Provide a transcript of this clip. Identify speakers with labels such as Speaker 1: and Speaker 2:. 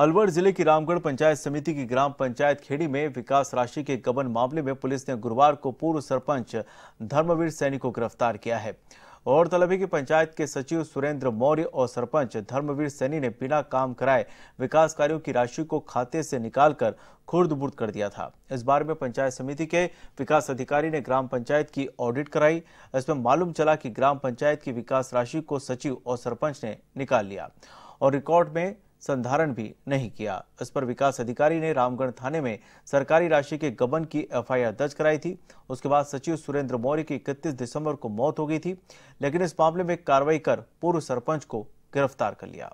Speaker 1: अलवर जिले की रामगढ़ पंचायत समिति की ग्राम पंचायत खेड़ी में विकास राशि के गबन मामले में पुलिस ने गुरुवार को पूर्व सरपंच धर्मवीर सैनी को गिरफ्तार किया है और तलबी की पंचायत के सचिव सुरेंद्र मौर्य और सरपंच धर्मवीर सैनी ने बिना काम कराए विकास कार्यों की राशि को खाते से निकालकर खुर्द बुर्द कर दिया था इस बारे में पंचायत समिति के विकास अधिकारी ने ग्राम पंचायत की ऑडिट कराई इसमें मालूम चला कि ग्राम पंचायत की विकास राशि को सचिव और सरपंच ने निकाल लिया और रिकॉर्ड में संधारण भी नहीं किया इस पर विकास अधिकारी ने रामगढ़ थाने में सरकारी राशि के गबन की एफआईआर दर्ज कराई थी उसके बाद सचिव सुरेंद्र मौर्य की इकतीस दिसंबर को मौत हो गई थी लेकिन इस मामले में कार्रवाई कर पूर्व सरपंच को गिरफ्तार कर लिया